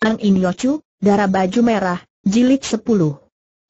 Angin In Darah Baju Merah, Jilid 10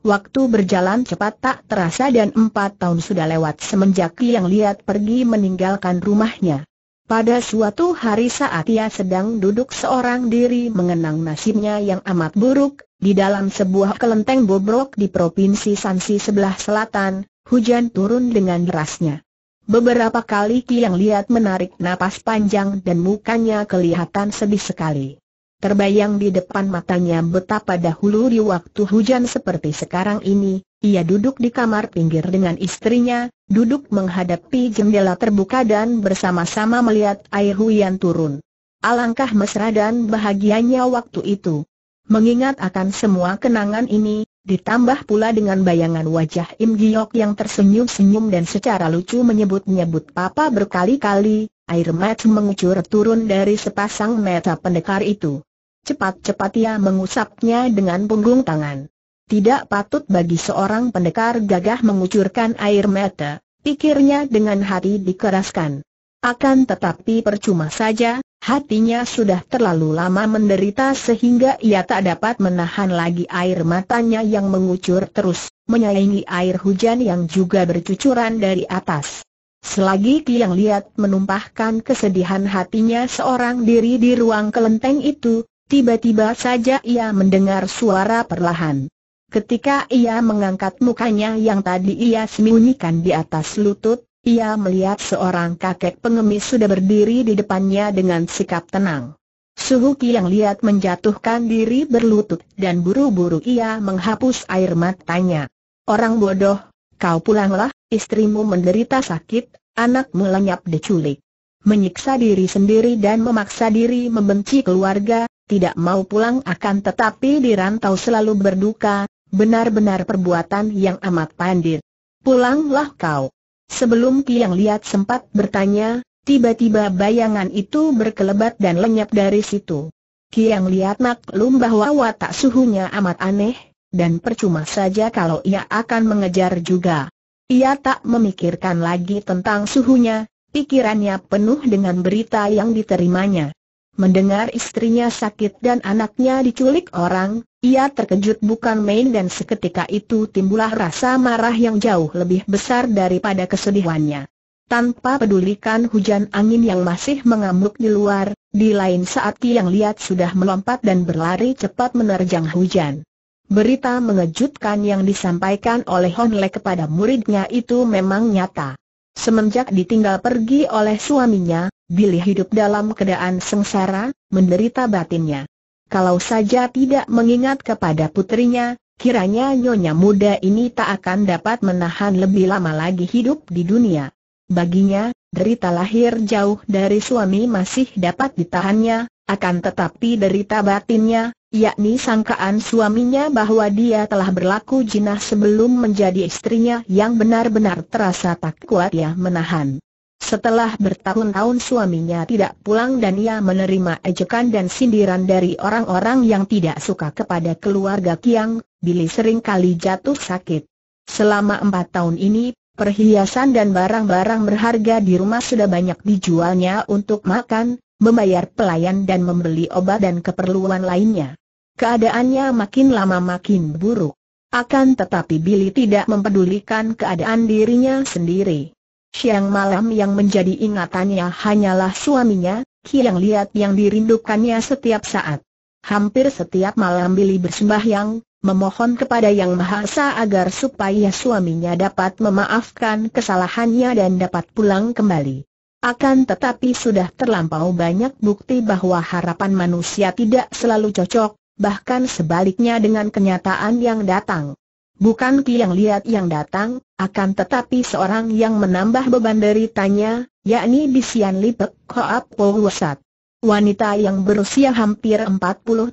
Waktu berjalan cepat tak terasa dan empat tahun sudah lewat semenjak yang lihat pergi meninggalkan rumahnya. Pada suatu hari saat ia sedang duduk seorang diri mengenang nasibnya yang amat buruk, di dalam sebuah kelenteng bobrok di Provinsi Sansi sebelah selatan, hujan turun dengan derasnya. Beberapa kali Ki yang lihat menarik napas panjang dan mukanya kelihatan sedih sekali. Terbayang di depan matanya betapa dahulu di waktu hujan seperti sekarang ini, ia duduk di kamar pinggir dengan istrinya, duduk menghadapi jendela terbuka dan bersama-sama melihat air hujan turun. Alangkah mesra dan bahagianya waktu itu. Mengingat akan semua kenangan ini, ditambah pula dengan bayangan wajah Im Giok yang tersenyum-senyum dan secara lucu menyebut-nyebut papa berkali-kali, air mata mengucur turun dari sepasang mata pendekar itu. Cepat-cepat ia mengusapnya dengan punggung tangan. Tidak patut bagi seorang pendekar gagah mengucurkan air mata, pikirnya dengan hati dikeraskan. Akan tetapi percuma saja, hatinya sudah terlalu lama menderita sehingga ia tak dapat menahan lagi air matanya yang mengucur terus, menyayangi air hujan yang juga bercucuran dari atas. Selagi Kiang Liat menumpahkan kesedihan hatinya seorang diri di ruang kelenteng itu, Tiba-tiba saja ia mendengar suara perlahan. Ketika ia mengangkat mukanya yang tadi ia sembunyikan di atas lutut, ia melihat seorang kakek pengemis sudah berdiri di depannya dengan sikap tenang. Suhuki yang lihat menjatuhkan diri berlutut dan buru-buru ia menghapus air matanya. Orang bodoh, kau pulanglah, istrimu menderita sakit, anakmu lenyap diculik. Menyiksa diri sendiri dan memaksa diri membenci keluarga, tidak mau pulang akan tetapi dirantau selalu berduka, benar-benar perbuatan yang amat pandir. Pulanglah kau. Sebelum Kiang Liat sempat bertanya, tiba-tiba bayangan itu berkelebat dan lenyap dari situ. Kiang Liat maklum bahwa watak suhunya amat aneh, dan percuma saja kalau ia akan mengejar juga. Ia tak memikirkan lagi tentang suhunya, pikirannya penuh dengan berita yang diterimanya. Mendengar istrinya sakit dan anaknya diculik orang, ia terkejut bukan main dan seketika itu timbullah rasa marah yang jauh lebih besar daripada kesedihannya. Tanpa pedulikan hujan angin yang masih mengamuk di luar, di lain saat yang lihat sudah melompat dan berlari cepat menerjang hujan. Berita mengejutkan yang disampaikan oleh Honle kepada muridnya itu memang nyata. Semenjak ditinggal pergi oleh suaminya, Billy hidup dalam keadaan sengsara, menderita batinnya. Kalau saja tidak mengingat kepada putrinya, kiranya nyonya muda ini tak akan dapat menahan lebih lama lagi hidup di dunia. Baginya, derita lahir jauh dari suami masih dapat ditahannya, akan tetapi derita batinnya, yakni sangkaan suaminya bahwa dia telah berlaku jinah sebelum menjadi istrinya yang benar-benar terasa tak kuat ya menahan. Setelah bertahun-tahun suaminya tidak pulang dan ia menerima ejekan dan sindiran dari orang-orang yang tidak suka kepada keluarga Kiang, Billy sering kali jatuh sakit. Selama empat tahun ini, perhiasan dan barang-barang berharga di rumah sudah banyak dijualnya untuk makan, membayar pelayan dan membeli obat dan keperluan lainnya. Keadaannya makin lama makin buruk. Akan tetapi Billy tidak mempedulikan keadaan dirinya sendiri. Siang malam yang menjadi ingatannya hanyalah suaminya, Kiang lihat yang dirindukannya setiap saat. Hampir setiap malam Billy yang memohon kepada Yang Maha Esa agar supaya suaminya dapat memaafkan kesalahannya dan dapat pulang kembali. Akan tetapi sudah terlampau banyak bukti bahwa harapan manusia tidak selalu cocok, bahkan sebaliknya dengan kenyataan yang datang. Bukan yang lihat yang datang, akan tetapi seorang yang menambah beban deritanya, yakni Bisian Lipek Koap Pohusat. Wanita yang berusia hampir 40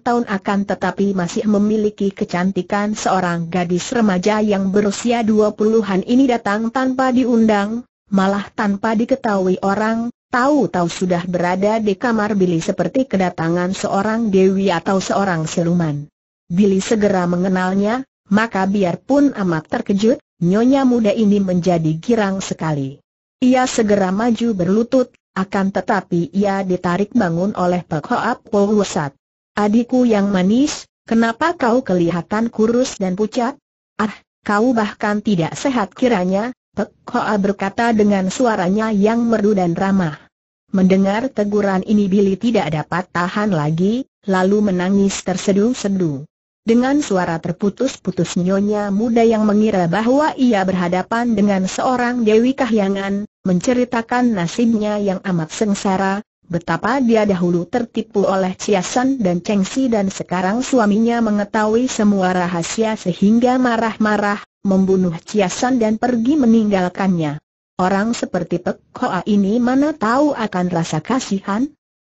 tahun akan tetapi masih memiliki kecantikan seorang gadis remaja yang berusia 20-an ini datang tanpa diundang, malah tanpa diketahui orang, tahu-tahu sudah berada di kamar Billy seperti kedatangan seorang dewi atau seorang siluman. Billy segera mengenalnya, maka biarpun amat terkejut, nyonya muda ini menjadi girang sekali. Ia segera maju berlutut, akan tetapi ia ditarik bangun oleh Pek Hoap Wusat. Adikku yang manis, kenapa kau kelihatan kurus dan pucat? Ah, kau bahkan tidak sehat kiranya, Pek Hoa berkata dengan suaranya yang merdu dan ramah. Mendengar teguran ini Billy tidak dapat tahan lagi, lalu menangis terseduh-seduh. Dengan suara terputus-putus nyonya muda yang mengira bahwa ia berhadapan dengan seorang Dewi Kahyangan, menceritakan nasibnya yang amat sengsara, betapa dia dahulu tertipu oleh Ciasan dan Chengsi dan sekarang suaminya mengetahui semua rahasia sehingga marah-marah, membunuh Ciasan dan pergi meninggalkannya. Orang seperti Pek Hoa ini mana tahu akan rasa kasihan?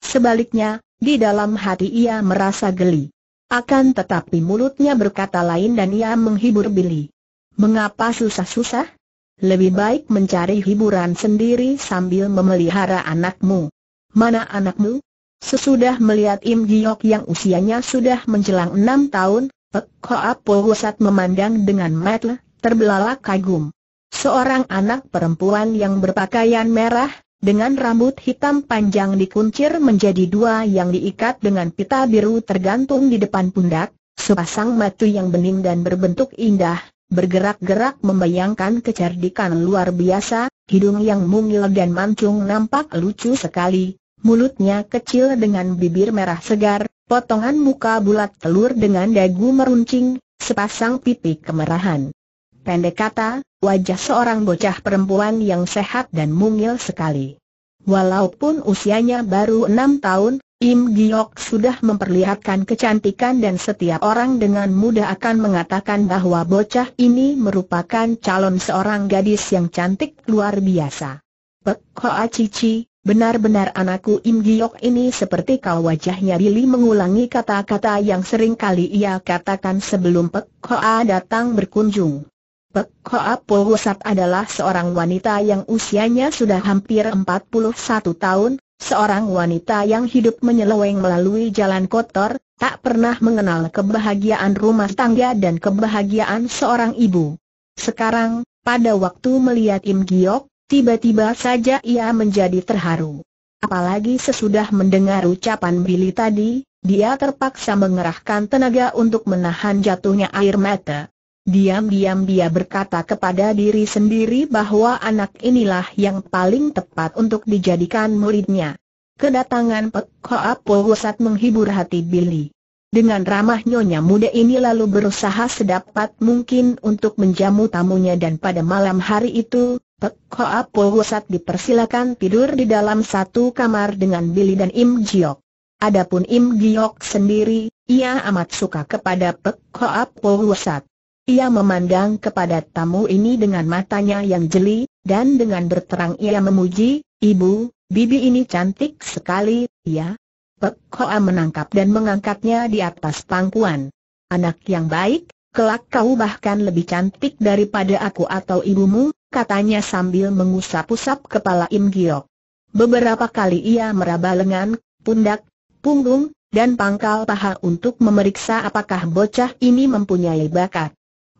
Sebaliknya, di dalam hati ia merasa geli. Akan tetapi mulutnya berkata lain dan ia menghibur Billy. Mengapa susah-susah? Lebih baik mencari hiburan sendiri sambil memelihara anakmu. Mana anakmu? Sesudah melihat Im Giok yang usianya sudah menjelang enam tahun, Pek Hoa Po memandang dengan matle terbelalak kagum. Seorang anak perempuan yang berpakaian merah, dengan rambut hitam panjang dikuncir menjadi dua yang diikat dengan pita biru tergantung di depan pundak, sepasang mata yang bening dan berbentuk indah, bergerak-gerak membayangkan kecerdikan luar biasa, hidung yang mungil dan mancung nampak lucu sekali, mulutnya kecil dengan bibir merah segar, potongan muka bulat telur dengan dagu meruncing, sepasang pipi kemerahan. Pendek kata, wajah seorang bocah perempuan yang sehat dan mungil sekali. Walaupun usianya baru enam tahun, Im Giok sudah memperlihatkan kecantikan dan setiap orang dengan mudah akan mengatakan bahwa bocah ini merupakan calon seorang gadis yang cantik luar biasa. Pek Hoa Cici, benar-benar anakku Im Giok ini seperti kau wajahnya Billy mengulangi kata-kata yang sering kali ia katakan sebelum Pek Hoa datang berkunjung. Pek Hoa adalah seorang wanita yang usianya sudah hampir 41 tahun, seorang wanita yang hidup menyeleweng melalui jalan kotor, tak pernah mengenal kebahagiaan rumah tangga dan kebahagiaan seorang ibu. Sekarang, pada waktu melihat Im Giok, tiba-tiba saja ia menjadi terharu. Apalagi sesudah mendengar ucapan Billy tadi, dia terpaksa mengerahkan tenaga untuk menahan jatuhnya air mata. Diam-diam dia berkata kepada diri sendiri bahwa anak inilah yang paling tepat untuk dijadikan muridnya. Kedatangan Pek Hoa Pusat menghibur hati Billy. Dengan ramah nyonya muda ini lalu berusaha sedapat mungkin untuk menjamu tamunya dan pada malam hari itu, Pek Hoa Pusat dipersilakan tidur di dalam satu kamar dengan Billy dan Im Giok. Adapun Im Giok sendiri, ia amat suka kepada Pek Hoa Pusat. Ia memandang kepada tamu ini dengan matanya yang jeli, dan dengan berterang ia memuji, Ibu, bibi ini cantik sekali, ya. Pek Hoa menangkap dan mengangkatnya di atas pangkuan. Anak yang baik, kelak kau bahkan lebih cantik daripada aku atau ibumu, katanya sambil mengusap-usap kepala Im Giok. Beberapa kali ia meraba lengan, pundak, punggung, dan pangkal paha untuk memeriksa apakah bocah ini mempunyai bakat.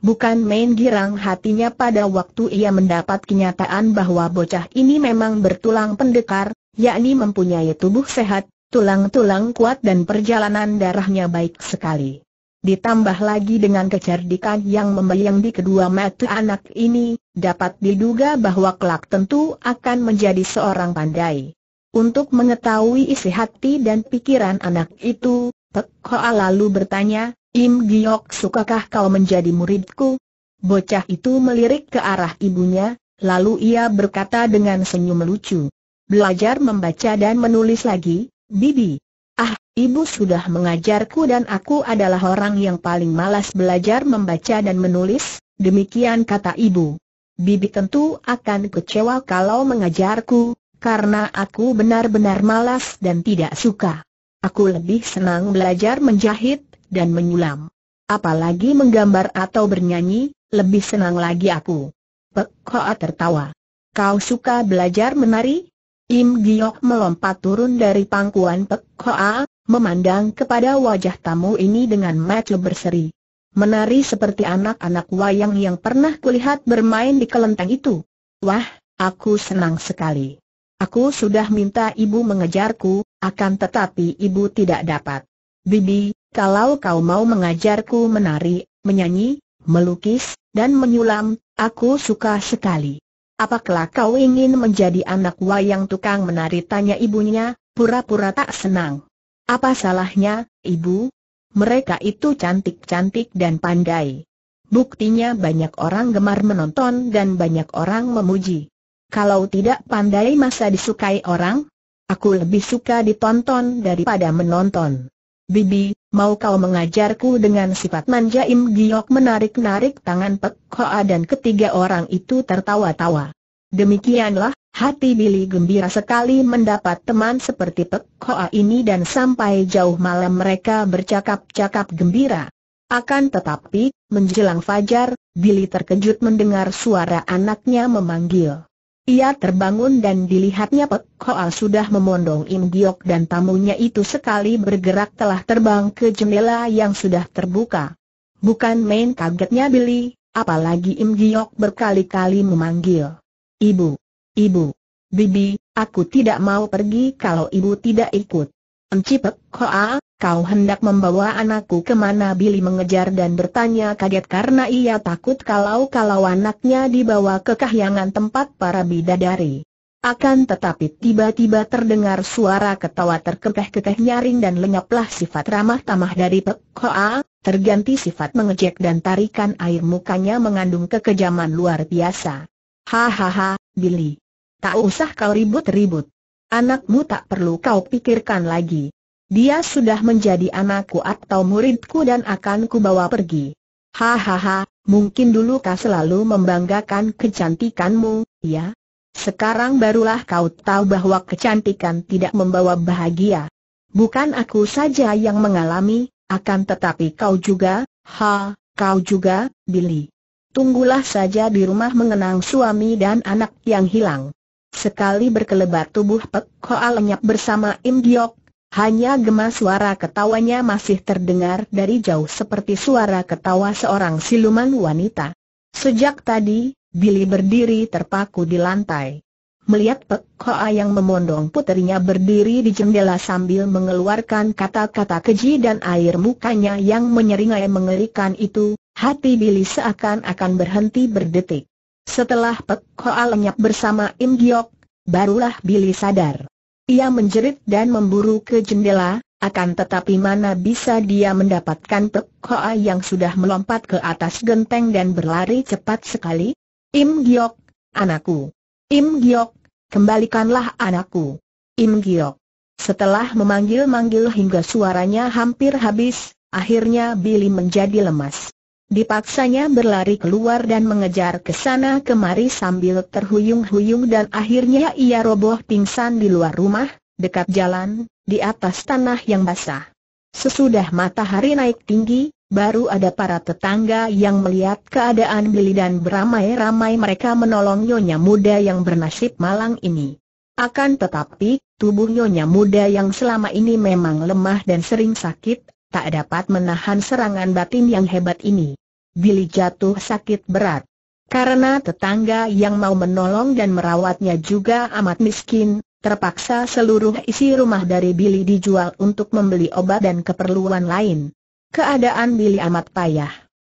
Bukan main girang hatinya pada waktu ia mendapat kenyataan bahwa bocah ini memang bertulang pendekar, yakni mempunyai tubuh sehat, tulang-tulang kuat dan perjalanan darahnya baik sekali. Ditambah lagi dengan kecerdikan yang membayang di kedua mata anak ini, dapat diduga bahwa kelak tentu akan menjadi seorang pandai. Untuk mengetahui isi hati dan pikiran anak itu, Pek Hoa lalu bertanya, Im Giok sukakah kau menjadi muridku? Bocah itu melirik ke arah ibunya, lalu ia berkata dengan senyum lucu. Belajar membaca dan menulis lagi, Bibi. Ah, ibu sudah mengajarku dan aku adalah orang yang paling malas belajar membaca dan menulis, demikian kata ibu. Bibi tentu akan kecewa kalau mengajarku, karena aku benar-benar malas dan tidak suka. Aku lebih senang belajar menjahit, dan menyulam. Apalagi menggambar atau bernyanyi, lebih senang lagi aku. Pek Koa tertawa. Kau suka belajar menari? Im Giok melompat turun dari pangkuan Pek Koa, memandang kepada wajah tamu ini dengan mata berseri. Menari seperti anak-anak wayang yang pernah kulihat bermain di kelenteng itu. Wah, aku senang sekali. Aku sudah minta ibu mengejarku, akan tetapi ibu tidak dapat. Bibi, kalau kau mau mengajarku menari, menyanyi, melukis, dan menyulam, aku suka sekali. Apakah kau ingin menjadi anak wayang tukang menari? Tanya ibunya, pura-pura tak senang. Apa salahnya, ibu? Mereka itu cantik-cantik dan pandai. Buktinya banyak orang gemar menonton dan banyak orang memuji. Kalau tidak pandai masa disukai orang? Aku lebih suka ditonton daripada menonton. Bibi, mau kau mengajarku dengan sifat manja Im Giok menarik-narik tangan Pek Hoa dan ketiga orang itu tertawa-tawa. Demikianlah, hati Billy gembira sekali mendapat teman seperti Pek Hoa ini dan sampai jauh malam mereka bercakap-cakap gembira. Akan tetapi, menjelang fajar, Billy terkejut mendengar suara anaknya memanggil. Ia terbangun dan dilihatnya Pek Koal sudah memondong Im Giok dan tamunya itu sekali bergerak telah terbang ke jendela yang sudah terbuka. Bukan main kagetnya Billy, apalagi Im Giok berkali-kali memanggil. Ibu, ibu, bibi, aku tidak mau pergi kalau ibu tidak ikut. Encipek koa, kau hendak membawa anakku kemana Billy mengejar dan bertanya kaget karena ia takut kalau-kalau anaknya dibawa ke kahyangan tempat para bidadari. Akan tetapi tiba-tiba terdengar suara ketawa terkekeh-kekeh nyaring dan lenyaplah sifat ramah tamah dari Pek Koa, terganti sifat mengejek dan tarikan air mukanya mengandung kekejaman luar biasa. Hahaha, Billy. Tak usah kau ribut-ribut. Anakmu tak perlu kau pikirkan lagi. Dia sudah menjadi anakku atau muridku dan akan kubawa pergi. Hahaha, mungkin dulu kau selalu membanggakan kecantikanmu, ya? Sekarang barulah kau tahu bahwa kecantikan tidak membawa bahagia. Bukan aku saja yang mengalami, akan tetapi kau juga, ha, kau juga, Billy. Tunggulah saja di rumah mengenang suami dan anak yang hilang. Sekali berkelebat tubuh Pek Hoa lenyap bersama Im Giok, hanya gemas suara ketawanya masih terdengar dari jauh seperti suara ketawa seorang siluman wanita. Sejak tadi, Billy berdiri terpaku di lantai. Melihat Pek Hoa yang memondong puterinya berdiri di jendela sambil mengeluarkan kata-kata keji dan air mukanya yang menyeringai mengerikan itu, hati Billy seakan-akan berhenti berdetik. Setelah Pek Hoa lenyap bersama Im Giok, barulah Billy sadar. Ia menjerit dan memburu ke jendela, akan tetapi mana bisa dia mendapatkan Pek Hoa yang sudah melompat ke atas genteng dan berlari cepat sekali? Im Giok, anakku. Im Giok, kembalikanlah anakku. Im Giok. Setelah memanggil-manggil hingga suaranya hampir habis, akhirnya Billy menjadi lemas. Dipaksanya berlari keluar dan mengejar ke sana kemari sambil terhuyung-huyung dan akhirnya ia roboh pingsan di luar rumah, dekat jalan, di atas tanah yang basah. Sesudah matahari naik tinggi, baru ada para tetangga yang melihat keadaan Billy dan beramai-ramai mereka menolong nyonya muda yang bernasib malang ini. Akan tetapi, tubuh nyonya muda yang selama ini memang lemah dan sering sakit, tak dapat menahan serangan batin yang hebat ini. Billy jatuh sakit berat. Karena tetangga yang mau menolong dan merawatnya juga amat miskin, terpaksa seluruh isi rumah dari Billy dijual untuk membeli obat dan keperluan lain. Keadaan Billy amat payah.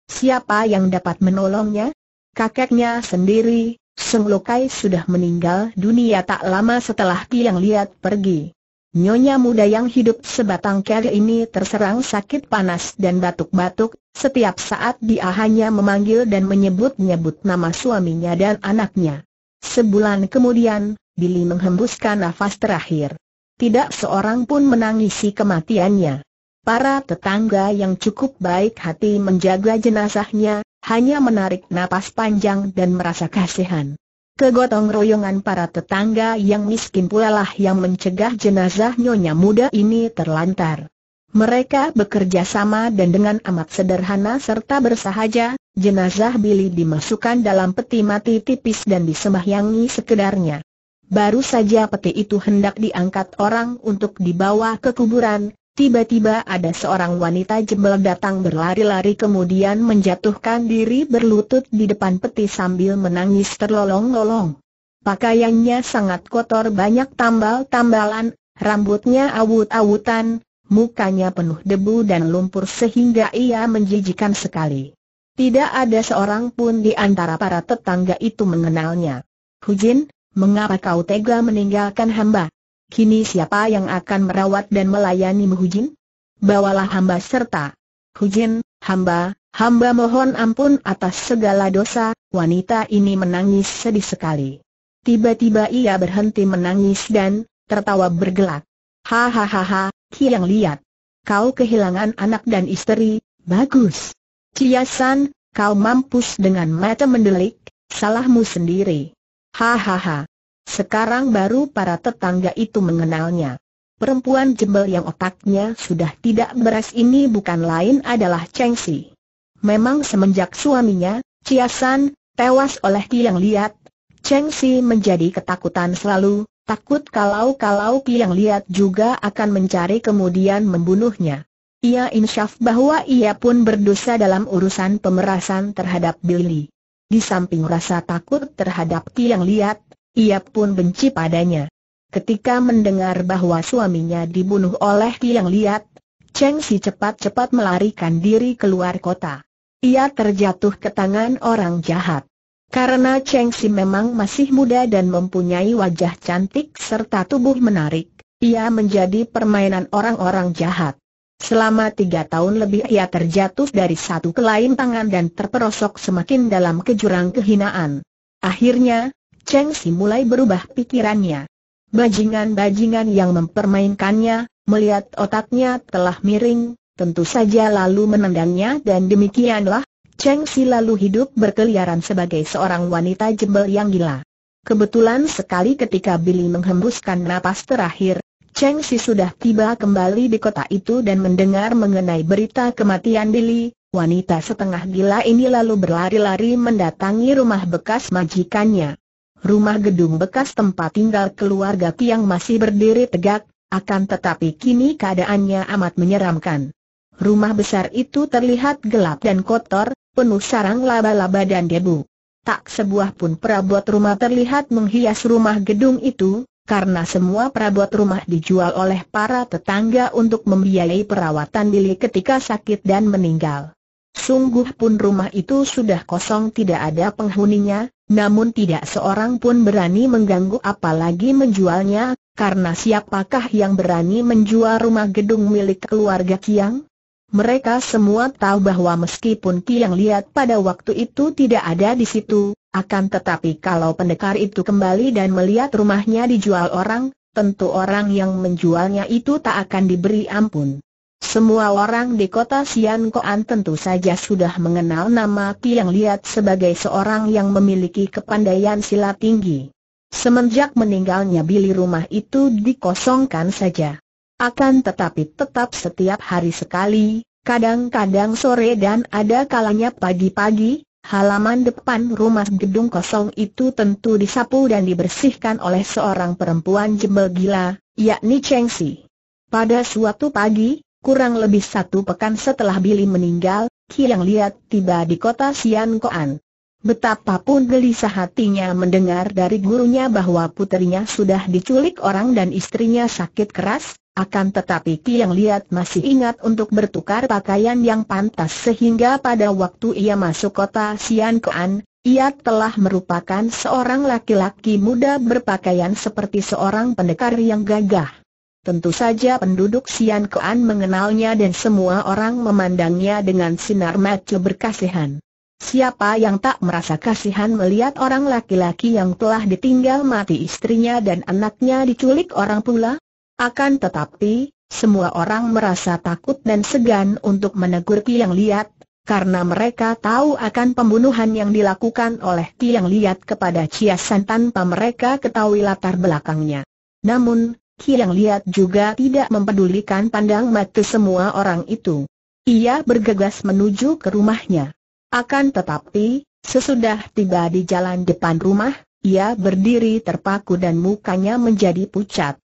Siapa yang dapat menolongnya? Kakeknya sendiri, Sung Lokai sudah meninggal dunia tak lama setelah yang Liat pergi. Nyonya muda yang hidup sebatang kara ini terserang sakit panas dan batuk-batuk, setiap saat dia hanya memanggil dan menyebut-nyebut nama suaminya dan anaknya. Sebulan kemudian, Billy menghembuskan nafas terakhir. Tidak seorang pun menangisi kematiannya. Para tetangga yang cukup baik hati menjaga jenazahnya, hanya menarik napas panjang dan merasa kasihan. Kegotong royongan para tetangga yang miskin pula lah yang mencegah jenazah nyonya muda ini terlantar. Mereka bekerja sama dan dengan amat sederhana serta bersahaja, jenazah Billy dimasukkan dalam peti mati tipis dan disembahyangi sekedarnya. Baru saja peti itu hendak diangkat orang untuk dibawa ke kuburan, Tiba-tiba ada seorang wanita jebel datang berlari-lari kemudian menjatuhkan diri berlutut di depan peti sambil menangis terlolong-lolong. Pakaiannya sangat kotor banyak tambal-tambalan, rambutnya awut-awutan, mukanya penuh debu dan lumpur sehingga ia menjijikan sekali. Tidak ada seorang pun di antara para tetangga itu mengenalnya. Hujin, mengapa kau tega meninggalkan hamba? Kini siapa yang akan merawat dan melayani Hujin? Bawalah hamba serta. Hujin, hamba, hamba mohon ampun atas segala dosa, wanita ini menangis sedih sekali. Tiba-tiba ia berhenti menangis dan tertawa bergelak. Hahaha, Yang lihat. Kau kehilangan anak dan istri, bagus. Ciasan, kau mampus dengan mata mendelik, salahmu sendiri. Hahaha. Sekarang baru para tetangga itu mengenalnya. Perempuan jebel yang otaknya sudah tidak beres ini bukan lain adalah Cheng Si. Memang semenjak suaminya, Ciasan, tewas oleh Tiang Liat, Cheng Si menjadi ketakutan selalu, takut kalau-kalau Tiang Liat juga akan mencari kemudian membunuhnya. Ia insyaf bahwa ia pun berdosa dalam urusan pemerasan terhadap Billy. Di samping rasa takut terhadap Tiang Liat, ia pun benci padanya. Ketika mendengar bahwa suaminya dibunuh oleh Tiang Liat, Cheng Si cepat-cepat melarikan diri keluar kota. Ia terjatuh ke tangan orang jahat. Karena Cheng Si memang masih muda dan mempunyai wajah cantik serta tubuh menarik, ia menjadi permainan orang-orang jahat. Selama tiga tahun lebih ia terjatuh dari satu ke lain tangan dan terperosok semakin dalam ke jurang kehinaan. Akhirnya, Cheng Si mulai berubah pikirannya. Bajingan-bajingan yang mempermainkannya, melihat otaknya telah miring, tentu saja lalu menendangnya dan demikianlah, Cheng Si lalu hidup berkeliaran sebagai seorang wanita jebel yang gila. Kebetulan sekali ketika Billy menghembuskan napas terakhir, Cheng Si sudah tiba kembali di kota itu dan mendengar mengenai berita kematian Billy, wanita setengah gila ini lalu berlari-lari mendatangi rumah bekas majikannya rumah gedung bekas tempat tinggal keluarga Tiang masih berdiri tegak, akan tetapi kini keadaannya amat menyeramkan. Rumah besar itu terlihat gelap dan kotor, penuh sarang laba-laba dan debu. Tak sebuah pun perabot rumah terlihat menghias rumah gedung itu, karena semua perabot rumah dijual oleh para tetangga untuk membiayai perawatan Billy ketika sakit dan meninggal. Sungguh pun rumah itu sudah kosong tidak ada penghuninya, namun tidak seorang pun berani mengganggu apalagi menjualnya, karena siapakah yang berani menjual rumah gedung milik keluarga Kiang? Mereka semua tahu bahwa meskipun Kiang lihat pada waktu itu tidak ada di situ, akan tetapi kalau pendekar itu kembali dan melihat rumahnya dijual orang, tentu orang yang menjualnya itu tak akan diberi ampun. Semua orang di kota Sian Koan tentu saja sudah mengenal nama Piang Liat sebagai seorang yang memiliki kepandaian silat tinggi. Semenjak meninggalnya Billy rumah itu dikosongkan saja. Akan tetapi tetap setiap hari sekali, kadang-kadang sore dan ada kalanya pagi-pagi, halaman depan rumah gedung kosong itu tentu disapu dan dibersihkan oleh seorang perempuan jembel gila, yakni Cheng Si. Pada suatu pagi, Kurang lebih satu pekan setelah Billy meninggal, Kiang Liat tiba di kota Sian Koan. Betapapun gelisah hatinya mendengar dari gurunya bahwa putrinya sudah diculik orang dan istrinya sakit keras, akan tetapi Kiang Liat masih ingat untuk bertukar pakaian yang pantas sehingga pada waktu ia masuk kota Sian Koan, ia telah merupakan seorang laki-laki muda berpakaian seperti seorang pendekar yang gagah. Tentu saja penduduk Sian Kean mengenalnya dan semua orang memandangnya dengan sinar mata berkasihan. Siapa yang tak merasa kasihan melihat orang laki-laki yang telah ditinggal mati istrinya dan anaknya diculik orang pula? Akan tetapi, semua orang merasa takut dan segan untuk menegur Yang Liat, karena mereka tahu akan pembunuhan yang dilakukan oleh Yang Liat kepada Chia San tanpa mereka ketahui latar belakangnya. Namun, Kiang Liat juga tidak mempedulikan pandang mata semua orang itu. Ia bergegas menuju ke rumahnya. Akan tetapi, sesudah tiba di jalan depan rumah, ia berdiri terpaku dan mukanya menjadi pucat.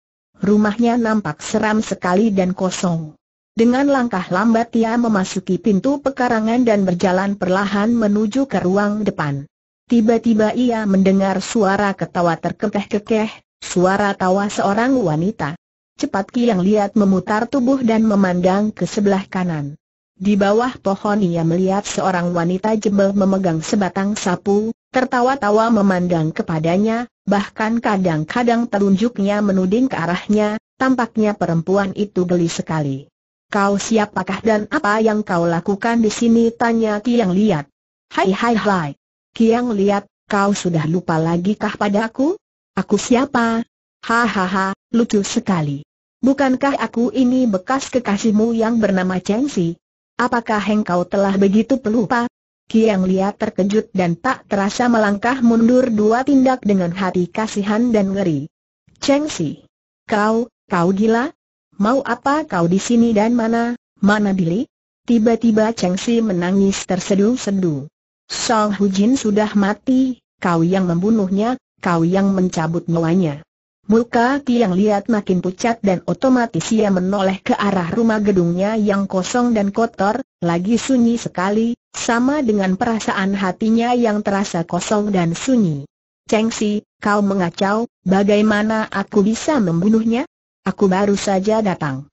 Rumahnya nampak seram sekali dan kosong. Dengan langkah lambat ia memasuki pintu pekarangan dan berjalan perlahan menuju ke ruang depan. Tiba-tiba ia mendengar suara ketawa terkekeh-kekeh, Suara tawa seorang wanita. Cepat Kiang lihat memutar tubuh dan memandang ke sebelah kanan. Di bawah pohon ia melihat seorang wanita jebel memegang sebatang sapu, tertawa-tawa memandang kepadanya, bahkan kadang-kadang telunjuknya menuding ke arahnya, tampaknya perempuan itu geli sekali. Kau siapakah dan apa yang kau lakukan di sini? Tanya Kiang Liat. Hai hai hai. Kiang Liat, kau sudah lupa lagi kah padaku? Aku siapa? Hahaha, lucu sekali. Bukankah aku ini bekas kekasihmu yang bernama Cheng Si? Apakah engkau telah begitu pelupa? Kiang Lia terkejut dan tak terasa melangkah mundur dua tindak dengan hati kasihan dan ngeri. Cheng Si, kau, kau gila? Mau apa kau di sini dan mana, mana Billy? Tiba-tiba Cheng Si menangis terseduh-seduh. Song Hu Jin sudah mati, kau yang membunuhnya, kau yang mencabut nyawanya. Muka Tiang lihat makin pucat dan otomatis ia menoleh ke arah rumah gedungnya yang kosong dan kotor, lagi sunyi sekali, sama dengan perasaan hatinya yang terasa kosong dan sunyi. Cheng Si, kau mengacau, bagaimana aku bisa membunuhnya? Aku baru saja datang.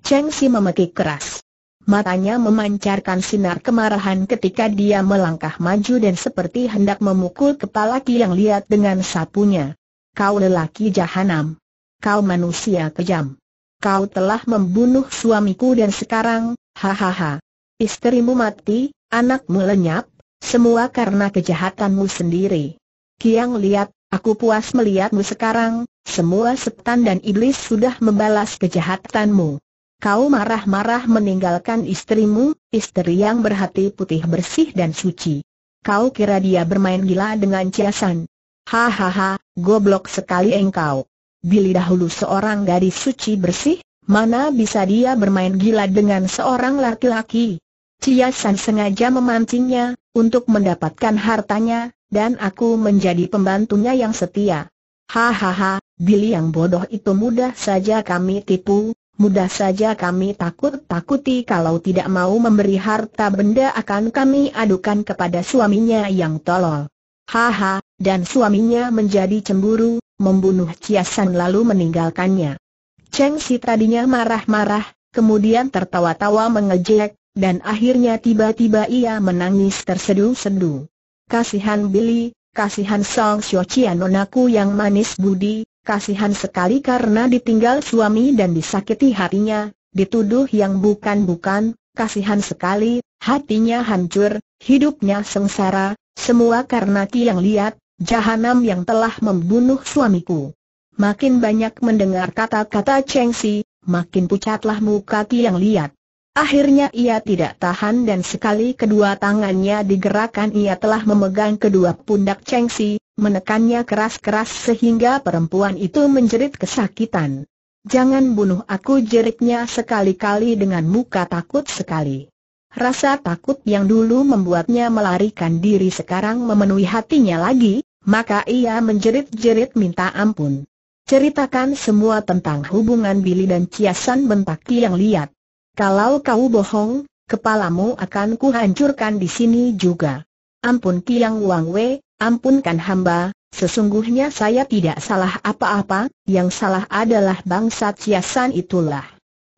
Cheng Si memekik keras matanya memancarkan sinar kemarahan ketika dia melangkah maju dan seperti hendak memukul kepala Kiang Liat dengan sapunya. Kau lelaki jahanam. Kau manusia kejam. Kau telah membunuh suamiku dan sekarang, hahaha. Istrimu mati, anakmu lenyap, semua karena kejahatanmu sendiri. Kiang Liat, aku puas melihatmu sekarang, semua setan dan iblis sudah membalas kejahatanmu. Kau marah-marah meninggalkan istrimu, istri yang berhati putih bersih dan suci. Kau kira dia bermain gila dengan ciasan? Hahaha, goblok sekali engkau. Bili dahulu seorang gadis suci bersih, mana bisa dia bermain gila dengan seorang laki-laki? Ciasan sengaja memancingnya, untuk mendapatkan hartanya, dan aku menjadi pembantunya yang setia. Hahaha, Billy yang bodoh itu mudah saja kami tipu, Mudah saja kami takut-takuti kalau tidak mau memberi harta benda akan kami adukan kepada suaminya yang tolol. Haha, dan suaminya menjadi cemburu, membunuh Ciasan lalu meninggalkannya. Cheng Si tadinya marah-marah, kemudian tertawa-tawa mengejek, dan akhirnya tiba-tiba ia menangis terseduh-seduh. Kasihan Billy, kasihan Song Xiao Cian yang manis budi, kasihan sekali karena ditinggal suami dan disakiti hatinya, dituduh yang bukan-bukan, kasihan sekali, hatinya hancur, hidupnya sengsara, semua karena ki yang lihat, jahanam yang telah membunuh suamiku. Makin banyak mendengar kata-kata Cheng Si, makin pucatlah muka ki yang lihat. Akhirnya ia tidak tahan dan sekali kedua tangannya digerakkan ia telah memegang kedua pundak Cheng Si, menekannya keras-keras sehingga perempuan itu menjerit kesakitan. Jangan bunuh aku jeritnya sekali-kali dengan muka takut sekali. Rasa takut yang dulu membuatnya melarikan diri sekarang memenuhi hatinya lagi, maka ia menjerit-jerit minta ampun. Ceritakan semua tentang hubungan Billy dan Ciasan bentak yang lihat. Kalau kau bohong, kepalamu akan kuhancurkan di sini juga. Ampun Kiang Wang Wei, Ampunkan hamba, sesungguhnya saya tidak salah apa-apa, yang salah adalah bangsa Ciasan itulah.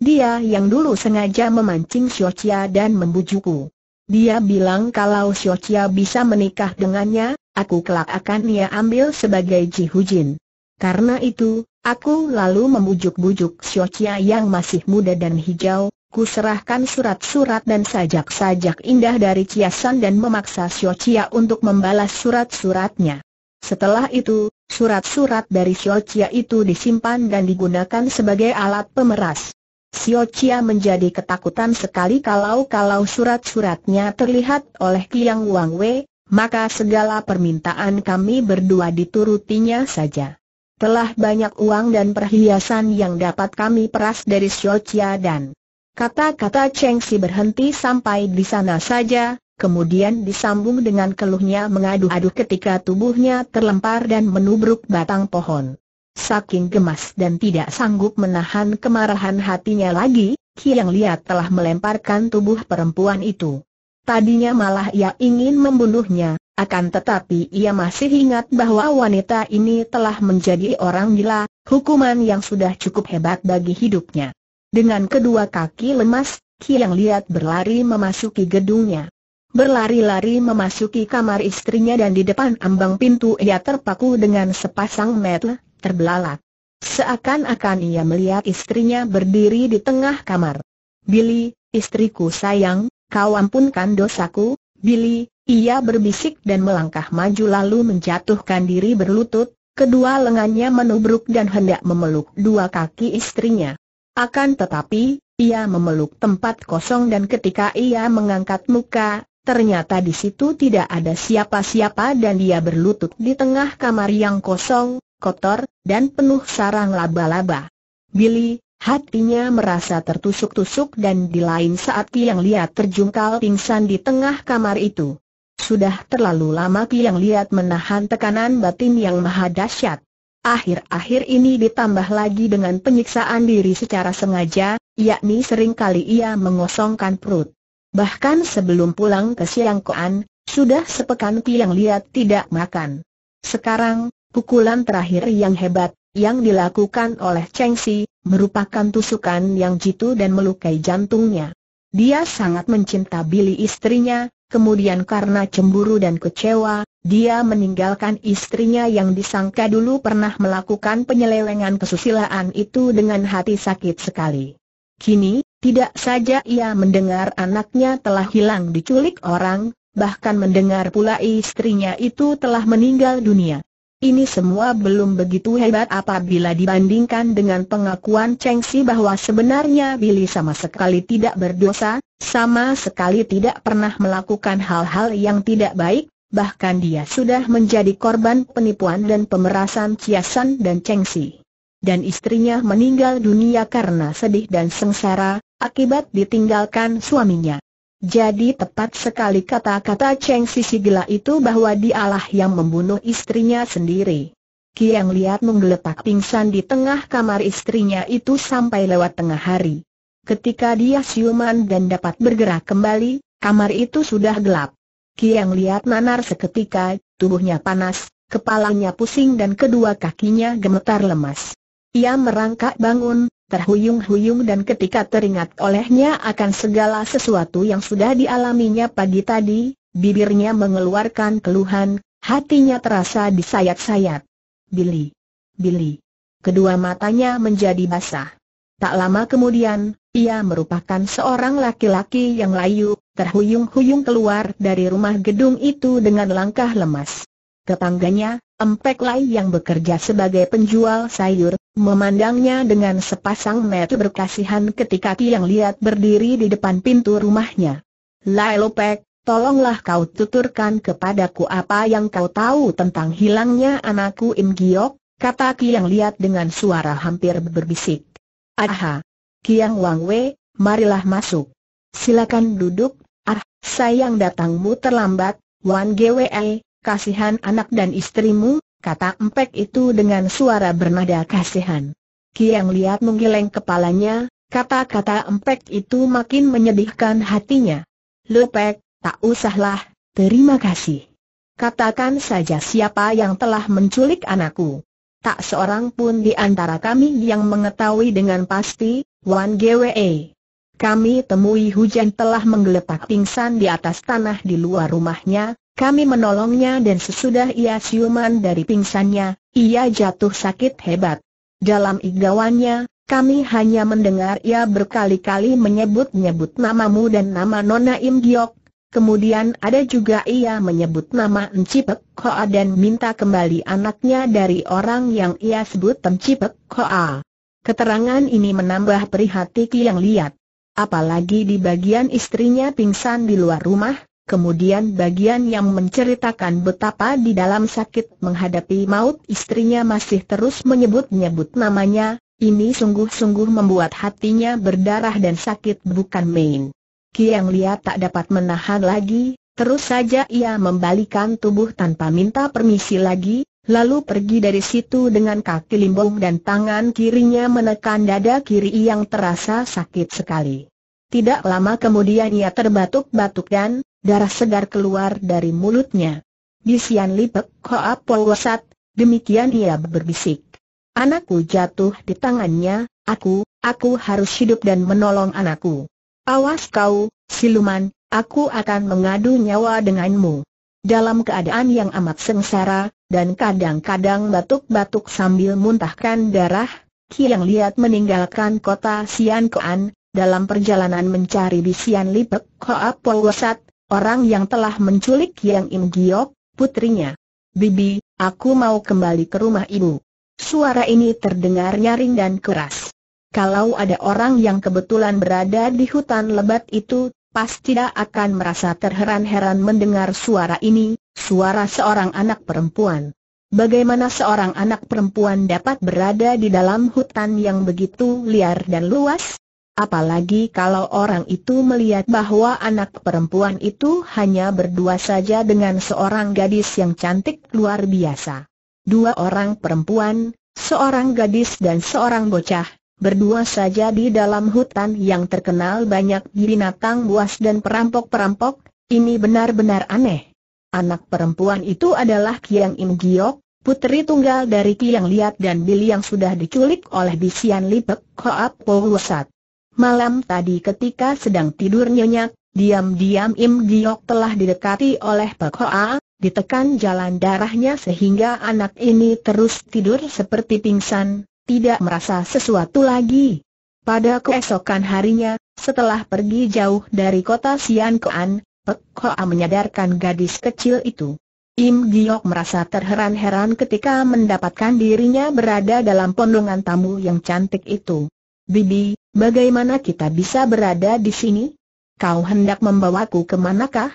Dia yang dulu sengaja memancing Xiochia dan membujukku. Dia bilang kalau Xiochia bisa menikah dengannya, aku kelak akan ia ambil sebagai jihujin. Karena itu, aku lalu membujuk-bujuk Xiochia yang masih muda dan hijau, Ku serahkan surat-surat dan sajak-sajak indah dari Ciasan dan memaksa Xiao Chia untuk membalas surat-suratnya. Setelah itu, surat-surat dari Xiao Chia itu disimpan dan digunakan sebagai alat pemeras. Xiao Chia menjadi ketakutan sekali kalau-kalau surat-suratnya terlihat oleh Kiang Wang Wei, maka segala permintaan kami berdua diturutinya saja. Telah banyak uang dan perhiasan yang dapat kami peras dari Xiao Chia dan Kata-kata Cheng Si berhenti sampai di sana saja, kemudian disambung dengan keluhnya mengadu-adu ketika tubuhnya terlempar dan menubruk batang pohon. Saking gemas dan tidak sanggup menahan kemarahan hatinya lagi, Yang Liat telah melemparkan tubuh perempuan itu. Tadinya malah ia ingin membunuhnya, akan tetapi ia masih ingat bahwa wanita ini telah menjadi orang gila, hukuman yang sudah cukup hebat bagi hidupnya. Dengan kedua kaki lemas, Kiang Liat berlari memasuki gedungnya. Berlari-lari memasuki kamar istrinya dan di depan ambang pintu ia terpaku dengan sepasang mata, terbelalak. Seakan-akan ia melihat istrinya berdiri di tengah kamar. Billy, istriku sayang, kau ampunkan dosaku, Billy, ia berbisik dan melangkah maju lalu menjatuhkan diri berlutut, kedua lengannya menubruk dan hendak memeluk dua kaki istrinya. Akan tetapi, ia memeluk tempat kosong dan ketika ia mengangkat muka, ternyata di situ tidak ada siapa-siapa dan dia berlutut di tengah kamar yang kosong, kotor, dan penuh sarang laba-laba. Billy, hatinya merasa tertusuk-tusuk dan di lain saat Tiang Liat terjungkal pingsan di tengah kamar itu. Sudah terlalu lama Tiang Liat menahan tekanan batin yang maha dahsyat. Akhir-akhir ini ditambah lagi dengan penyiksaan diri secara sengaja, yakni sering kali ia mengosongkan perut. Bahkan sebelum pulang ke Siangkoan, sudah sepekan Tiang lihat tidak makan. Sekarang, pukulan terakhir yang hebat, yang dilakukan oleh Cheng Si, merupakan tusukan yang jitu dan melukai jantungnya. Dia sangat mencinta Billy istrinya, kemudian karena cemburu dan kecewa, dia meninggalkan istrinya yang disangka dulu pernah melakukan penyelewengan kesusilaan itu dengan hati sakit sekali. Kini, tidak saja ia mendengar anaknya telah hilang diculik orang, bahkan mendengar pula istrinya itu telah meninggal dunia. Ini semua belum begitu hebat apabila dibandingkan dengan pengakuan Cheng Si bahwa sebenarnya Billy sama sekali tidak berdosa, sama sekali tidak pernah melakukan hal-hal yang tidak baik, bahkan dia sudah menjadi korban penipuan dan pemerasan Ciasan dan Cheng Si. Dan istrinya meninggal dunia karena sedih dan sengsara, akibat ditinggalkan suaminya. Jadi tepat sekali kata-kata Cheng Sisi Gila itu bahwa dialah yang membunuh istrinya sendiri. Kiang Liat menggeletak pingsan di tengah kamar istrinya itu sampai lewat tengah hari. Ketika dia siuman dan dapat bergerak kembali, kamar itu sudah gelap. Kiang Liat nanar seketika, tubuhnya panas, kepalanya pusing dan kedua kakinya gemetar lemas. Ia merangkak bangun, terhuyung-huyung dan ketika teringat olehnya akan segala sesuatu yang sudah dialaminya pagi tadi, bibirnya mengeluarkan keluhan, hatinya terasa disayat-sayat. Billy, Billy. Kedua matanya menjadi basah. Tak lama kemudian, ia merupakan seorang laki-laki yang layu, terhuyung-huyung keluar dari rumah gedung itu dengan langkah lemas. Tetangganya, Empek Lai yang bekerja sebagai penjual sayur, memandangnya dengan sepasang mata berkasihan ketika Tiang Liat berdiri di depan pintu rumahnya. Lai Lopek, tolonglah kau tuturkan kepadaku apa yang kau tahu tentang hilangnya anakku Im Giok, kata Kiang Liat dengan suara hampir berbisik. Aha! Kiang Wang Wei, marilah masuk. Silakan duduk, ah, sayang datangmu terlambat, Wan Gwei, kasihan anak dan istrimu, kata empek itu dengan suara bernada kasihan. Kiang lihat menggeleng kepalanya, kata-kata empek itu makin menyedihkan hatinya. Lepek, tak usahlah, terima kasih. Katakan saja siapa yang telah menculik anakku. Tak seorang pun di antara kami yang mengetahui dengan pasti, Wan GWE. Kami temui hujan telah menggeletak pingsan di atas tanah di luar rumahnya, kami menolongnya dan sesudah ia siuman dari pingsannya, ia jatuh sakit hebat. Dalam igawannya, kami hanya mendengar ia berkali-kali menyebut-nyebut namamu dan nama Nona Im Giok. Kemudian ada juga ia menyebut nama Encipek Koa dan minta kembali anaknya dari orang yang ia sebut Encipek Koa. Keterangan ini menambah perhati yang lihat. Apalagi di bagian istrinya pingsan di luar rumah, Kemudian bagian yang menceritakan betapa di dalam sakit menghadapi maut istrinya masih terus menyebut-nyebut namanya, ini sungguh-sungguh membuat hatinya berdarah dan sakit bukan main. Kiang Lia tak dapat menahan lagi, terus saja ia membalikan tubuh tanpa minta permisi lagi, lalu pergi dari situ dengan kaki limbung dan tangan kirinya menekan dada kiri yang terasa sakit sekali. Tidak lama kemudian ia terbatuk-batuk dan darah segar keluar dari mulutnya. Bisian Sian Lipek Hoa Polwasat, demikian ia berbisik. Anakku jatuh di tangannya, aku, aku harus hidup dan menolong anakku. Awas kau, siluman, aku akan mengadu nyawa denganmu. Dalam keadaan yang amat sengsara, dan kadang-kadang batuk-batuk sambil muntahkan darah, Kiang Liat meninggalkan kota Sian Koan, dalam perjalanan mencari bisian Lipek Koa Polwasat, orang yang telah menculik Yang Im Giok, putrinya. Bibi, aku mau kembali ke rumah ibu. Suara ini terdengar nyaring dan keras. Kalau ada orang yang kebetulan berada di hutan lebat itu, pasti tidak akan merasa terheran-heran mendengar suara ini, suara seorang anak perempuan. Bagaimana seorang anak perempuan dapat berada di dalam hutan yang begitu liar dan luas? Apalagi kalau orang itu melihat bahwa anak perempuan itu hanya berdua saja dengan seorang gadis yang cantik luar biasa. Dua orang perempuan, seorang gadis dan seorang bocah, berdua saja di dalam hutan yang terkenal banyak binatang buas dan perampok-perampok, ini benar-benar aneh. Anak perempuan itu adalah Kiang Im Giok, putri tunggal dari Kiang Liat dan Billy yang sudah diculik oleh Bisian Lipek Koap Powusat. Malam tadi ketika sedang tidur nyenyak, diam-diam Im Giok telah didekati oleh Pak Hoa, ditekan jalan darahnya sehingga anak ini terus tidur seperti pingsan, tidak merasa sesuatu lagi. Pada keesokan harinya, setelah pergi jauh dari kota Sian Siankoan, Pek Hoa menyadarkan gadis kecil itu. Im Giok merasa terheran-heran ketika mendapatkan dirinya berada dalam pondongan tamu yang cantik itu. Bibi, Bagaimana kita bisa berada di sini? Kau hendak membawaku ke manakah?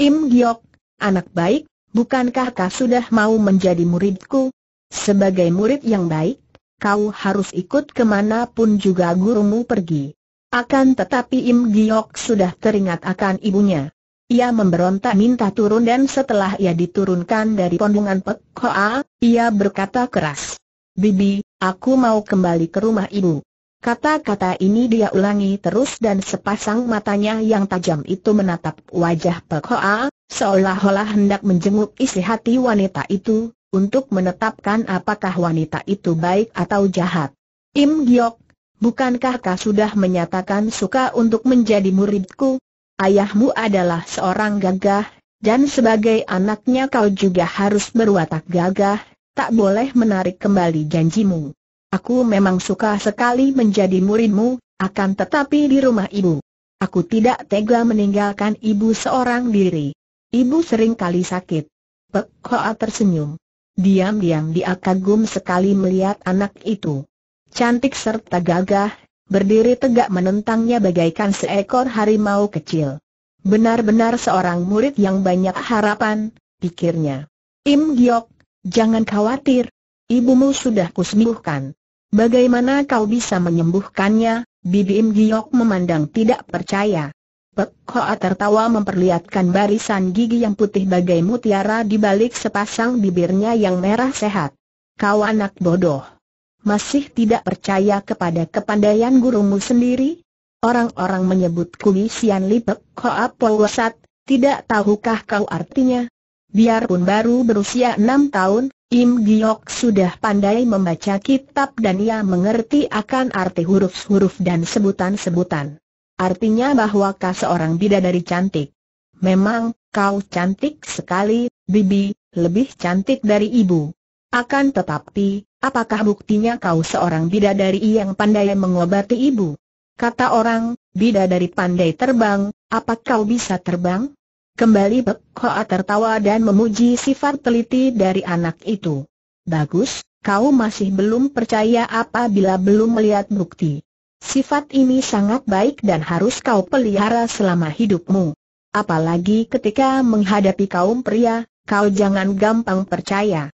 Im Giok, anak baik, bukankah kau sudah mau menjadi muridku? Sebagai murid yang baik, kau harus ikut kemanapun juga gurumu pergi. Akan tetapi Im Giok sudah teringat akan ibunya. Ia memberontak minta turun dan setelah ia diturunkan dari pondongan Pek ia berkata keras. Bibi, aku mau kembali ke rumah ibu. Kata-kata ini dia ulangi terus dan sepasang matanya yang tajam itu menatap wajah Pek Hoa, seolah-olah hendak menjenguk isi hati wanita itu, untuk menetapkan apakah wanita itu baik atau jahat. Im Giok, bukankah kau sudah menyatakan suka untuk menjadi muridku? Ayahmu adalah seorang gagah, dan sebagai anaknya kau juga harus berwatak gagah, tak boleh menarik kembali janjimu. Aku memang suka sekali menjadi muridmu, akan tetapi di rumah ibu. Aku tidak tega meninggalkan ibu seorang diri. Ibu sering kali sakit. Pek Hoa tersenyum. Diam-diam dia kagum sekali melihat anak itu. Cantik serta gagah, berdiri tegak menentangnya bagaikan seekor harimau kecil. Benar-benar seorang murid yang banyak harapan, pikirnya. Im Giok, jangan khawatir. Ibumu sudah kusembuhkan. Bagaimana kau bisa menyembuhkannya? Bibi Im Giok memandang tidak percaya. Pek Hoa tertawa memperlihatkan barisan gigi yang putih bagai mutiara di balik sepasang bibirnya yang merah sehat. Kau anak bodoh. Masih tidak percaya kepada kepandaian gurumu sendiri? Orang-orang menyebut Kui Sian Li Pek Hoa tidak tahukah kau artinya? Biarpun baru berusia enam tahun, Im Giok sudah pandai membaca kitab dan ia mengerti akan arti huruf-huruf dan sebutan-sebutan. Artinya bahwa kau seorang bidadari cantik. Memang, kau cantik sekali, Bibi, lebih cantik dari ibu. Akan tetapi, apakah buktinya kau seorang bidadari yang pandai mengobati ibu? Kata orang, bidadari pandai terbang, Apakah kau bisa terbang? Kembali Bek Hoa tertawa dan memuji sifat teliti dari anak itu. Bagus, kau masih belum percaya apabila belum melihat bukti. Sifat ini sangat baik dan harus kau pelihara selama hidupmu. Apalagi ketika menghadapi kaum pria, kau jangan gampang percaya.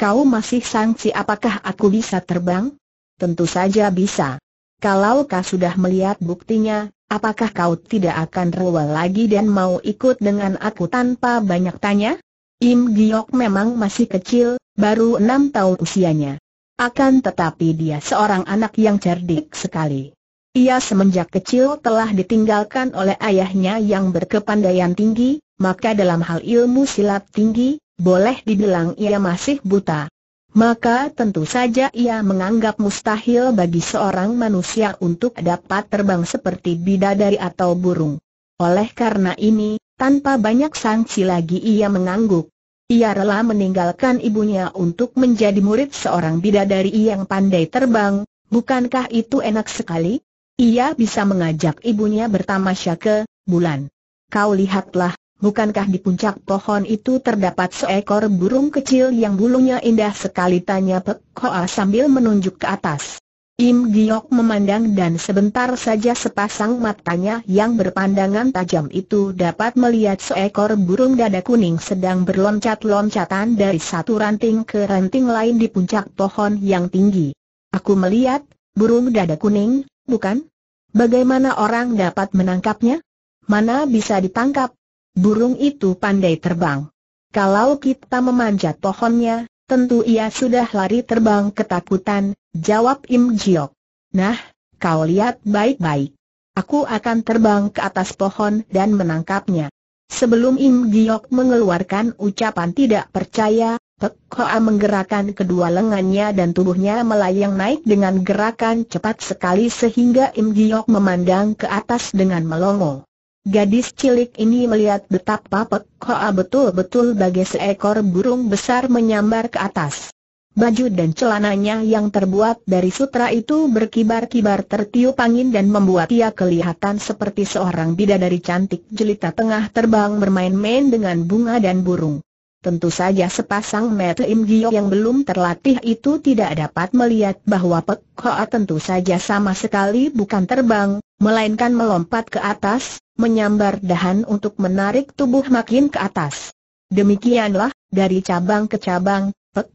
Kau masih sangsi apakah aku bisa terbang? Tentu saja bisa. Kalau kau sudah melihat buktinya, Apakah kau tidak akan rewel lagi dan mau ikut dengan aku tanpa banyak tanya? Im Giok memang masih kecil, baru enam tahun usianya. Akan tetapi dia seorang anak yang cerdik sekali. Ia semenjak kecil telah ditinggalkan oleh ayahnya yang berkepandaian tinggi, maka dalam hal ilmu silat tinggi, boleh dibilang ia masih buta maka tentu saja ia menganggap mustahil bagi seorang manusia untuk dapat terbang seperti bidadari atau burung. Oleh karena ini, tanpa banyak sanksi lagi ia mengangguk. Ia rela meninggalkan ibunya untuk menjadi murid seorang bidadari yang pandai terbang, bukankah itu enak sekali? Ia bisa mengajak ibunya bertamasya ke bulan. Kau lihatlah, bukankah di puncak pohon itu terdapat seekor burung kecil yang bulunya indah sekali tanya Pek Hoa sambil menunjuk ke atas. Im Giok memandang dan sebentar saja sepasang matanya yang berpandangan tajam itu dapat melihat seekor burung dada kuning sedang berloncat-loncatan dari satu ranting ke ranting lain di puncak pohon yang tinggi. Aku melihat, burung dada kuning, bukan? Bagaimana orang dapat menangkapnya? Mana bisa ditangkap? Burung itu pandai terbang. Kalau kita memanjat pohonnya, tentu ia sudah lari terbang ketakutan, jawab Im Jiok. Nah, kau lihat baik-baik. Aku akan terbang ke atas pohon dan menangkapnya. Sebelum Im Giok mengeluarkan ucapan tidak percaya, Pek Hoa menggerakkan kedua lengannya dan tubuhnya melayang naik dengan gerakan cepat sekali sehingga Im Giok memandang ke atas dengan melongo. Gadis cilik ini melihat betapa Pek betul-betul bagai seekor burung besar menyambar ke atas. Baju dan celananya yang terbuat dari sutra itu berkibar-kibar tertiup angin dan membuat ia kelihatan seperti seorang bidadari cantik jelita tengah terbang bermain-main dengan bunga dan burung. Tentu saja sepasang mata Im yang belum terlatih itu tidak dapat melihat bahwa pekoa tentu saja sama sekali bukan terbang, melainkan melompat ke atas, menyambar dahan untuk menarik tubuh makin ke atas. Demikianlah, dari cabang ke cabang, Pek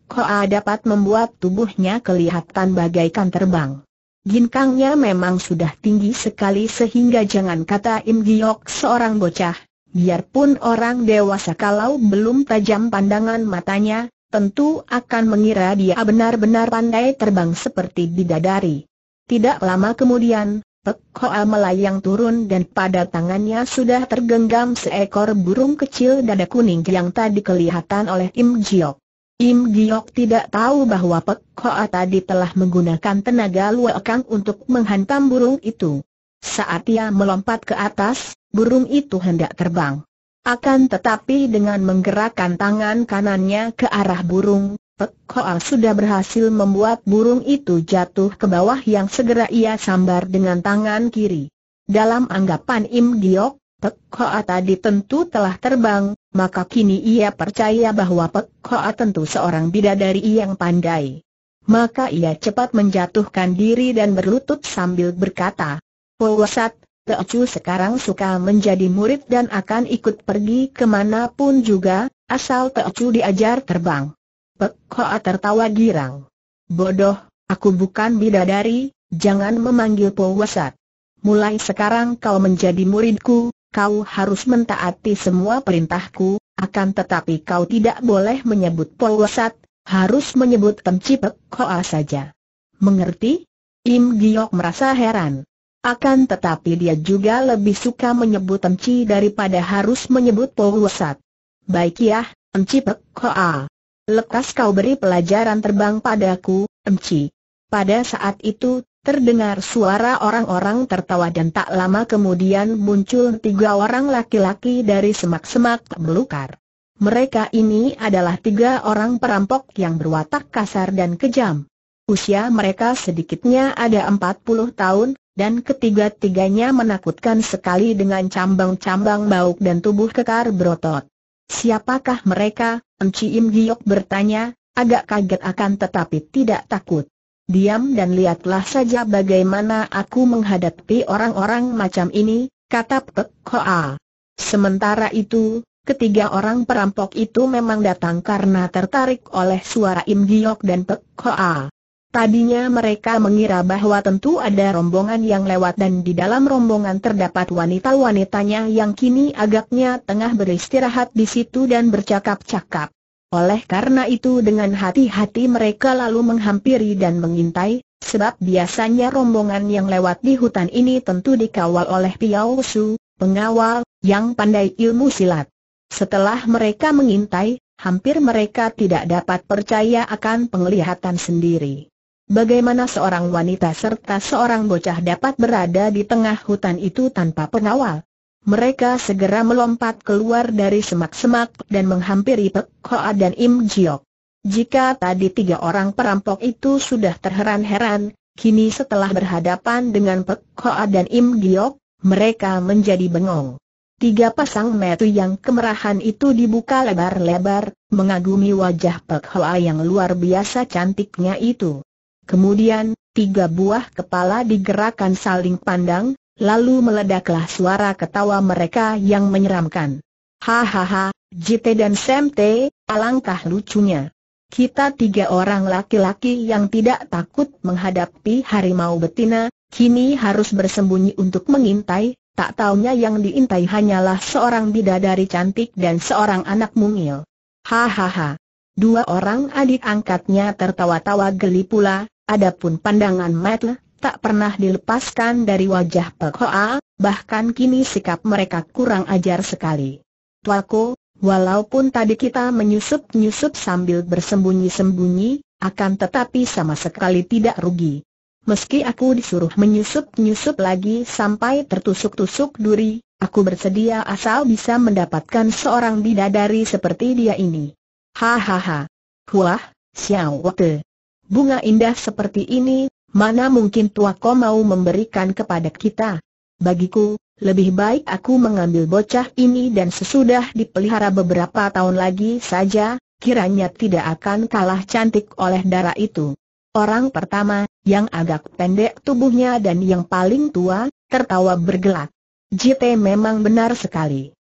dapat membuat tubuhnya kelihatan bagaikan terbang. Ginkangnya memang sudah tinggi sekali sehingga jangan kata Im Giok seorang bocah, biarpun orang dewasa kalau belum tajam pandangan matanya, tentu akan mengira dia benar-benar pandai terbang seperti bidadari. Tidak lama kemudian, Pek Hoa melayang turun dan pada tangannya sudah tergenggam seekor burung kecil dada kuning yang tadi kelihatan oleh Im Giok. Im Giok tidak tahu bahwa Pek Hoa tadi telah menggunakan tenaga luekang untuk menghantam burung itu. Saat ia melompat ke atas, burung itu hendak terbang. Akan tetapi dengan menggerakkan tangan kanannya ke arah burung, Pek Hoa sudah berhasil membuat burung itu jatuh ke bawah yang segera ia sambar dengan tangan kiri. Dalam anggapan Im Giok, Pek Hoa tadi tentu telah terbang, maka kini ia percaya bahwa Pek Hoa tentu seorang bidadari yang pandai. Maka ia cepat menjatuhkan diri dan berlutut sambil berkata, Pewasat, oh, Teocu sekarang suka menjadi murid dan akan ikut pergi kemanapun juga, asal Teocu diajar terbang. Pek Hoa tertawa girang. Bodoh, aku bukan bidadari, jangan memanggil Po Wasat. Mulai sekarang kau menjadi muridku, kau harus mentaati semua perintahku, akan tetapi kau tidak boleh menyebut Po Wasat, harus menyebut Temci Pek koa saja. Mengerti? Im Giok merasa heran. Akan tetapi dia juga lebih suka menyebut temci daripada harus menyebut Po Wasat. Baik ya, Pek koa. Lekas kau beri pelajaran terbang padaku, Emci. Pada saat itu, terdengar suara orang-orang tertawa dan tak lama kemudian muncul tiga orang laki-laki dari semak-semak belukar. Mereka ini adalah tiga orang perampok yang berwatak kasar dan kejam. Usia mereka sedikitnya ada empat puluh tahun, dan ketiga-tiganya menakutkan sekali dengan cambang-cambang bauk dan tubuh kekar berotot. Siapakah mereka? Enci Im Giok bertanya, agak kaget akan tetapi tidak takut. Diam dan lihatlah saja bagaimana aku menghadapi orang-orang macam ini, kata Pek Koa. Sementara itu, ketiga orang perampok itu memang datang karena tertarik oleh suara Im Giok dan Pek Koa. Tadinya mereka mengira bahwa tentu ada rombongan yang lewat dan di dalam rombongan terdapat wanita-wanitanya yang kini agaknya tengah beristirahat di situ dan bercakap-cakap. Oleh karena itu dengan hati-hati mereka lalu menghampiri dan mengintai, sebab biasanya rombongan yang lewat di hutan ini tentu dikawal oleh Piao Su, pengawal, yang pandai ilmu silat. Setelah mereka mengintai, hampir mereka tidak dapat percaya akan penglihatan sendiri. Bagaimana seorang wanita serta seorang bocah dapat berada di tengah hutan itu tanpa pengawal? Mereka segera melompat keluar dari semak-semak dan menghampiri Pek Hoa dan Im Jiok. Jika tadi tiga orang perampok itu sudah terheran-heran, kini setelah berhadapan dengan Pek Hoa dan Im Jiok, mereka menjadi bengong. Tiga pasang metu yang kemerahan itu dibuka lebar-lebar, mengagumi wajah Pek Hoa yang luar biasa cantiknya itu. Kemudian, tiga buah kepala digerakkan saling pandang, lalu meledaklah suara ketawa mereka yang menyeramkan. Hahaha, Jite dan Sam T, alangkah lucunya. Kita tiga orang laki-laki yang tidak takut menghadapi harimau betina, kini harus bersembunyi untuk mengintai, tak taunya yang diintai hanyalah seorang bidadari cantik dan seorang anak mungil. Hahaha. Dua orang adik angkatnya tertawa-tawa geli pula, Adapun pandangan Matle, tak pernah dilepaskan dari wajah Pek Hoa, bahkan kini sikap mereka kurang ajar sekali. Tuaku, walaupun tadi kita menyusup-nyusup sambil bersembunyi-sembunyi, akan tetapi sama sekali tidak rugi. Meski aku disuruh menyusup-nyusup lagi sampai tertusuk-tusuk duri, aku bersedia asal bisa mendapatkan seorang bidadari seperti dia ini. Hahaha. Huah, Xiao Wate bunga indah seperti ini, mana mungkin tuaku mau memberikan kepada kita. Bagiku, lebih baik aku mengambil bocah ini dan sesudah dipelihara beberapa tahun lagi saja, kiranya tidak akan kalah cantik oleh darah itu. Orang pertama, yang agak pendek tubuhnya dan yang paling tua, tertawa bergelak. Jite memang benar sekali.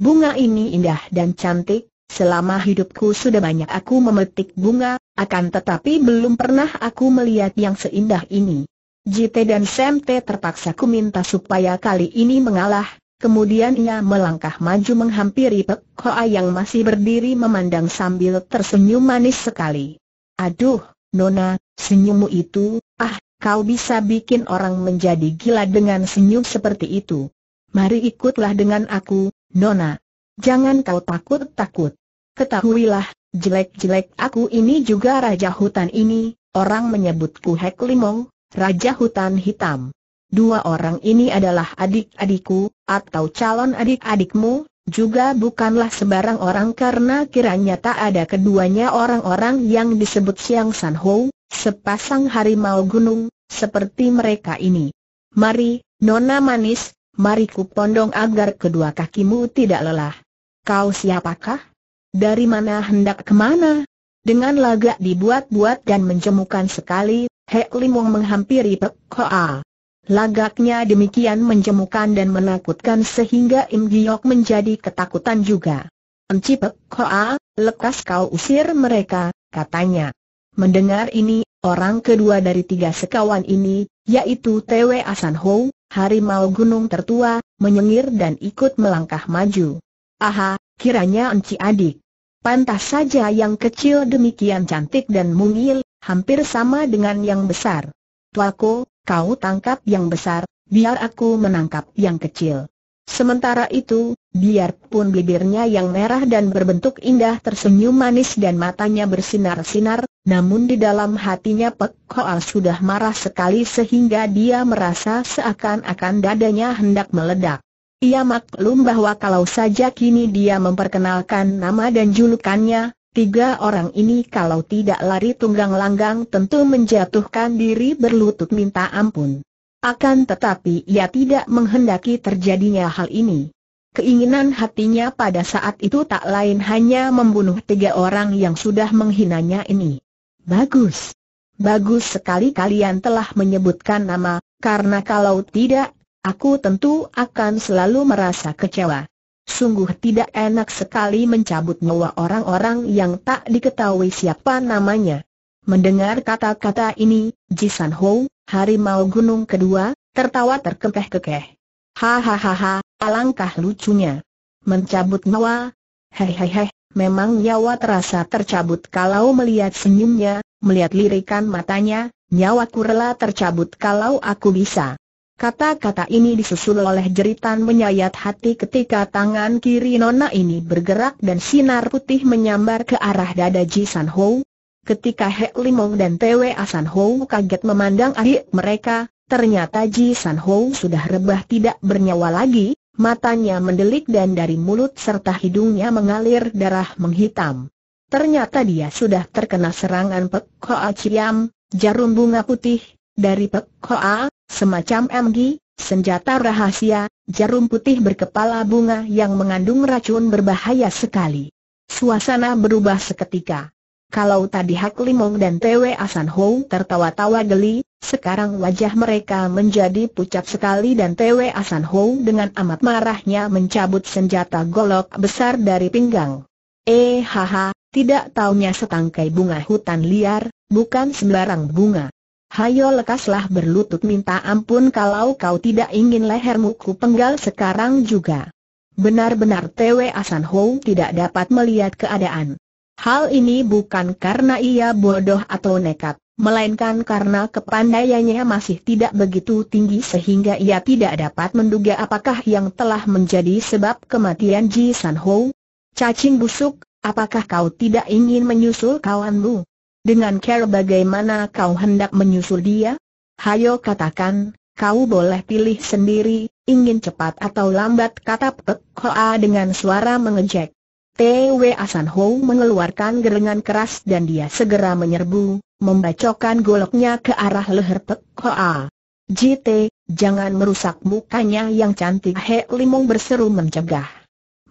Bunga ini indah dan cantik, Selama hidupku sudah banyak aku memetik bunga, akan tetapi belum pernah aku melihat yang seindah ini. JT dan Sam terpaksa ku minta supaya kali ini mengalah, kemudian ia melangkah maju menghampiri Pek Hoa yang masih berdiri memandang sambil tersenyum manis sekali. Aduh, Nona, senyummu itu, ah, kau bisa bikin orang menjadi gila dengan senyum seperti itu. Mari ikutlah dengan aku, Nona. Jangan kau takut-takut. Ketahuilah, jelek-jelek aku ini juga raja hutan ini, orang menyebutku Hek Limong, raja hutan hitam. Dua orang ini adalah adik-adikku, atau calon adik-adikmu, juga bukanlah sebarang orang karena kiranya tak ada keduanya orang-orang yang disebut Siang San Ho, sepasang harimau gunung, seperti mereka ini. Mari, Nona Manis, mari ku pondong agar kedua kakimu tidak lelah. Kau siapakah? Dari mana hendak kemana? Dengan lagak dibuat-buat dan menjemukan sekali, Hek Lim Wong menghampiri Pek Hoa. Lagaknya demikian menjemukan dan menakutkan sehingga Im Giok menjadi ketakutan juga. Enci Pek Hoa, lekas kau usir mereka, katanya. Mendengar ini, orang kedua dari tiga sekawan ini, yaitu Tewe Asan Ho, harimau gunung tertua, menyengir dan ikut melangkah maju. Aha, kiranya enci adik. Pantas saja yang kecil demikian cantik dan mungil, hampir sama dengan yang besar. Tuaku, kau tangkap yang besar, biar aku menangkap yang kecil. Sementara itu, biarpun bibirnya yang merah dan berbentuk indah tersenyum manis dan matanya bersinar-sinar, namun di dalam hatinya Pek Koal sudah marah sekali sehingga dia merasa seakan-akan dadanya hendak meledak. Ia maklum bahwa kalau saja kini dia memperkenalkan nama dan julukannya, tiga orang ini kalau tidak lari tunggang langgang tentu menjatuhkan diri berlutut minta ampun. Akan tetapi ia tidak menghendaki terjadinya hal ini. Keinginan hatinya pada saat itu tak lain hanya membunuh tiga orang yang sudah menghinanya ini. Bagus. Bagus sekali kalian telah menyebutkan nama, karena kalau tidak Aku tentu akan selalu merasa kecewa. Sungguh tidak enak sekali mencabut nyawa orang-orang yang tak diketahui siapa namanya. Mendengar kata-kata ini, Jisan Ho, harimau gunung kedua, tertawa terkekeh-kekeh. Hahaha, alangkah lucunya. Mencabut nyawa? Hehehe, memang nyawa terasa tercabut kalau melihat senyumnya, melihat lirikan matanya, nyawaku rela tercabut kalau aku bisa. Kata-kata ini disusul oleh jeritan menyayat hati ketika tangan kiri Nona ini bergerak dan sinar putih menyambar ke arah dada Ji San Ho. Ketika He Limong dan Twe Asan Ho kaget memandang adik mereka, ternyata Ji San Ho sudah rebah tidak bernyawa lagi, matanya mendelik dan dari mulut serta hidungnya mengalir darah menghitam. Ternyata dia sudah terkena serangan Pek Hoa Ciam, jarum bunga putih, dari Pek Hoa, semacam MG, senjata rahasia, jarum putih berkepala bunga yang mengandung racun berbahaya sekali. Suasana berubah seketika. Kalau tadi Hak Limong dan Tewe Asan Ho tertawa-tawa geli, sekarang wajah mereka menjadi pucat sekali dan Tewe Asan Ho dengan amat marahnya mencabut senjata golok besar dari pinggang. Eh haha, tidak taunya setangkai bunga hutan liar, bukan sembarang bunga. Hayo lekaslah berlutut minta ampun kalau kau tidak ingin lehermu ku penggal sekarang juga. Benar-benar Tw Asan Ho tidak dapat melihat keadaan. Hal ini bukan karena ia bodoh atau nekat, melainkan karena kepandaiannya masih tidak begitu tinggi sehingga ia tidak dapat menduga apakah yang telah menjadi sebab kematian Ji San Ho. Cacing busuk, apakah kau tidak ingin menyusul kawanmu? Dengan care bagaimana kau hendak menyusul dia? Hayo katakan, kau boleh pilih sendiri, ingin cepat atau lambat kata Pek Hoa dengan suara mengejek. T.W. Asan Ho mengeluarkan gerengan keras dan dia segera menyerbu, membacokan goloknya ke arah leher Pek Hoa. JT, jangan merusak mukanya yang cantik Hek Limong berseru mencegah.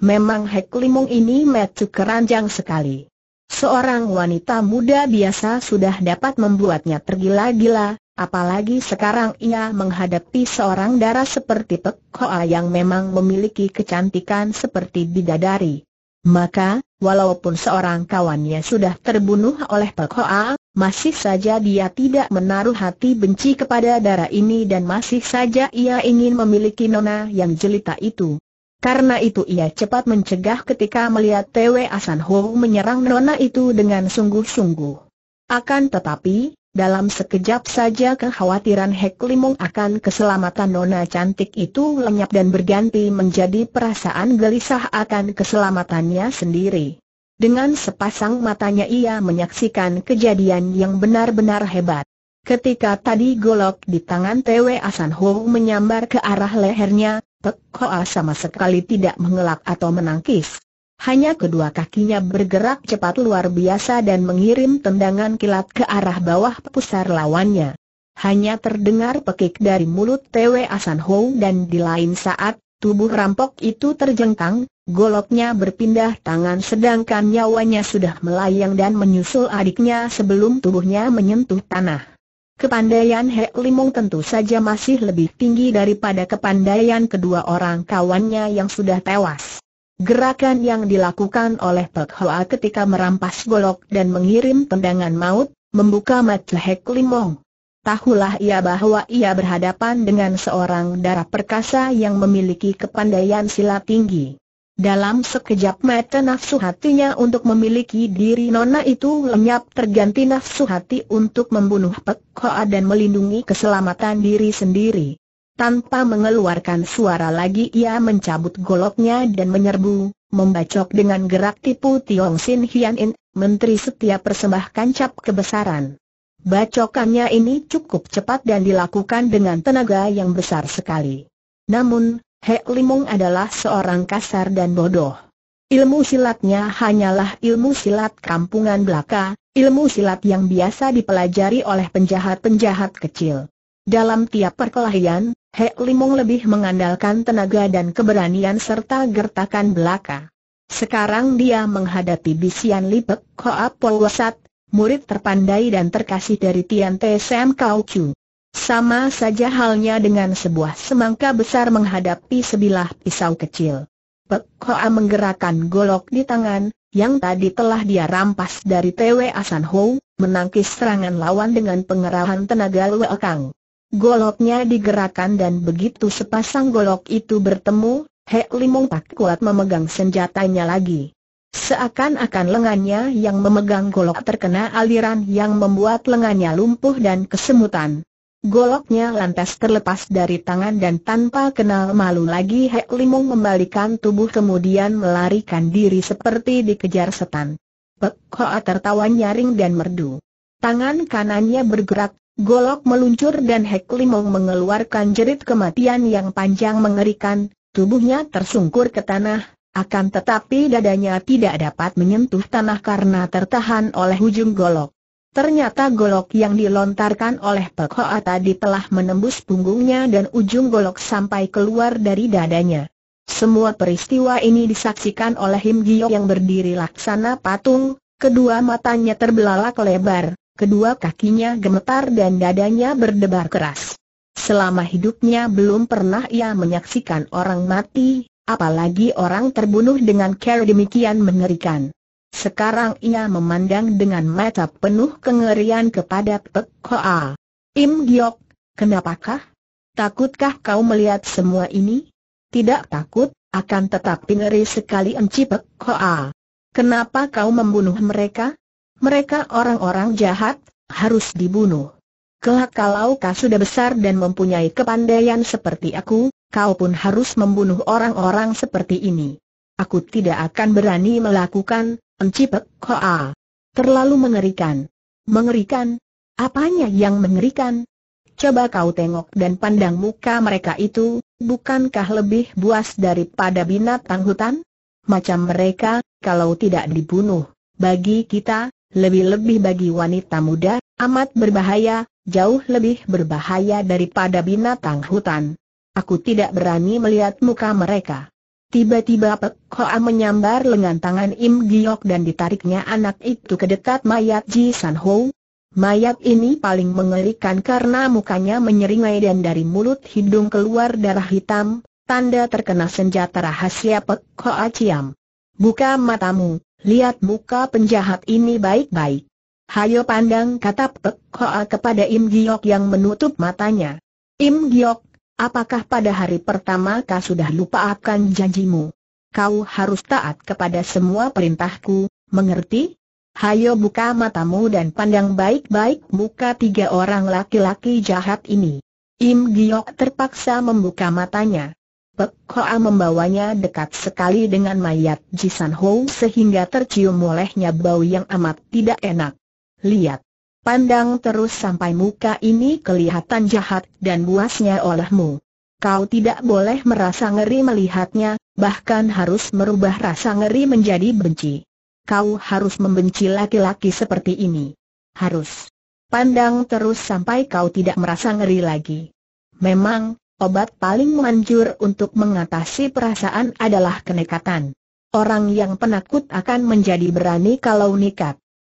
Memang Hek Limong ini metu keranjang sekali. Seorang wanita muda biasa sudah dapat membuatnya tergila-gila, apalagi sekarang ia menghadapi seorang darah seperti Pek yang memang memiliki kecantikan seperti bidadari. Maka, walaupun seorang kawannya sudah terbunuh oleh Pek masih saja dia tidak menaruh hati benci kepada darah ini dan masih saja ia ingin memiliki nona yang jelita itu. Karena itu ia cepat mencegah ketika melihat Tw Asan Ho menyerang nona itu dengan sungguh-sungguh. Akan tetapi, dalam sekejap saja kekhawatiran Hek Limong akan keselamatan nona cantik itu lenyap dan berganti menjadi perasaan gelisah akan keselamatannya sendiri. Dengan sepasang matanya ia menyaksikan kejadian yang benar-benar hebat. Ketika tadi golok di tangan Tw Asan Ho menyambar ke arah lehernya, Pek sama sekali tidak mengelak atau menangkis. Hanya kedua kakinya bergerak cepat luar biasa dan mengirim tendangan kilat ke arah bawah pusar lawannya. Hanya terdengar pekik dari mulut Tw Asan Ho dan di lain saat, tubuh rampok itu terjengkang, goloknya berpindah tangan sedangkan nyawanya sudah melayang dan menyusul adiknya sebelum tubuhnya menyentuh tanah. Kepandaian Hek Limong tentu saja masih lebih tinggi daripada kepandaian kedua orang kawannya yang sudah tewas. Gerakan yang dilakukan oleh Pek Hoa ketika merampas golok dan mengirim tendangan maut, membuka mata Hek Limong. Tahulah ia bahwa ia berhadapan dengan seorang darah perkasa yang memiliki kepandaian silat tinggi. Dalam sekejap mata nafsu hatinya untuk memiliki diri nona itu lenyap terganti nafsu hati untuk membunuh Pek Hoa dan melindungi keselamatan diri sendiri. Tanpa mengeluarkan suara lagi ia mencabut goloknya dan menyerbu, membacok dengan gerak tipu Tiong Sin Hian In, menteri setia persembahkan cap kebesaran. Bacokannya ini cukup cepat dan dilakukan dengan tenaga yang besar sekali. Namun, Hek Limung adalah seorang kasar dan bodoh. Ilmu silatnya hanyalah ilmu silat kampungan belaka, ilmu silat yang biasa dipelajari oleh penjahat-penjahat kecil. Dalam tiap perkelahian, Hek Limung lebih mengandalkan tenaga dan keberanian serta gertakan belaka. Sekarang dia menghadapi Bisian Lipek Koa Polwasat, murid terpandai dan terkasih dari Tian Te Sam Chu. Sama saja halnya dengan sebuah semangka besar menghadapi sebilah pisau kecil. Pek Hoa menggerakkan golok di tangan, yang tadi telah dia rampas dari Tewe Asan Ho, menangkis serangan lawan dengan pengerahan tenaga Lwe Kang. Goloknya digerakkan dan begitu sepasang golok itu bertemu, He Limong tak kuat memegang senjatanya lagi. Seakan-akan lengannya yang memegang golok terkena aliran yang membuat lengannya lumpuh dan kesemutan. Goloknya lantas terlepas dari tangan dan tanpa kenal malu lagi Hek Limong membalikan tubuh kemudian melarikan diri seperti dikejar setan. Pek Hoa tertawa nyaring dan merdu. Tangan kanannya bergerak, golok meluncur dan Hek Limong mengeluarkan jerit kematian yang panjang mengerikan, tubuhnya tersungkur ke tanah, akan tetapi dadanya tidak dapat menyentuh tanah karena tertahan oleh ujung golok. Ternyata golok yang dilontarkan oleh Pek Hoa tadi telah menembus punggungnya dan ujung golok sampai keluar dari dadanya. Semua peristiwa ini disaksikan oleh Him Gio yang berdiri laksana patung, kedua matanya terbelalak lebar, kedua kakinya gemetar dan dadanya berdebar keras. Selama hidupnya belum pernah ia menyaksikan orang mati, apalagi orang terbunuh dengan cara demikian mengerikan. Sekarang ia memandang dengan mata penuh kengerian kepada Pek Hoa. Im Giok, kenapakah? Takutkah kau melihat semua ini? Tidak takut, akan tetap ngeri sekali Enci Pek Hoa. Kenapa kau membunuh mereka? Mereka orang-orang jahat, harus dibunuh. Kelak kalau kau sudah besar dan mempunyai kepandaian seperti aku, kau pun harus membunuh orang-orang seperti ini. Aku tidak akan berani melakukan, Encipek koa. Terlalu mengerikan. Mengerikan? Apanya yang mengerikan? Coba kau tengok dan pandang muka mereka itu, bukankah lebih buas daripada binatang hutan? Macam mereka, kalau tidak dibunuh, bagi kita, lebih-lebih bagi wanita muda, amat berbahaya, jauh lebih berbahaya daripada binatang hutan. Aku tidak berani melihat muka mereka. Tiba-tiba Pek Hoa menyambar lengan tangan Im Giok dan ditariknya anak itu ke dekat mayat Ji San Ho. Mayat ini paling mengerikan karena mukanya menyeringai dan dari mulut hidung keluar darah hitam, tanda terkena senjata rahasia Pek Hoa Ciam. Buka matamu, lihat muka penjahat ini baik-baik. Hayo pandang kata Pek Hoa kepada Im Giok yang menutup matanya. Im Giok Apakah pada hari pertama kau sudah lupa akan janjimu? Kau harus taat kepada semua perintahku, mengerti? Hayo buka matamu dan pandang baik-baik muka tiga orang laki-laki jahat ini. Im Giok terpaksa membuka matanya. Pek Hoa membawanya dekat sekali dengan mayat Jisan Ho sehingga tercium olehnya bau yang amat tidak enak. Lihat, Pandang terus sampai muka ini kelihatan jahat dan buasnya olehmu. Kau tidak boleh merasa ngeri melihatnya, bahkan harus merubah rasa ngeri menjadi benci. Kau harus membenci laki-laki seperti ini. Harus. Pandang terus sampai kau tidak merasa ngeri lagi. Memang, obat paling manjur untuk mengatasi perasaan adalah kenekatan. Orang yang penakut akan menjadi berani kalau nikat.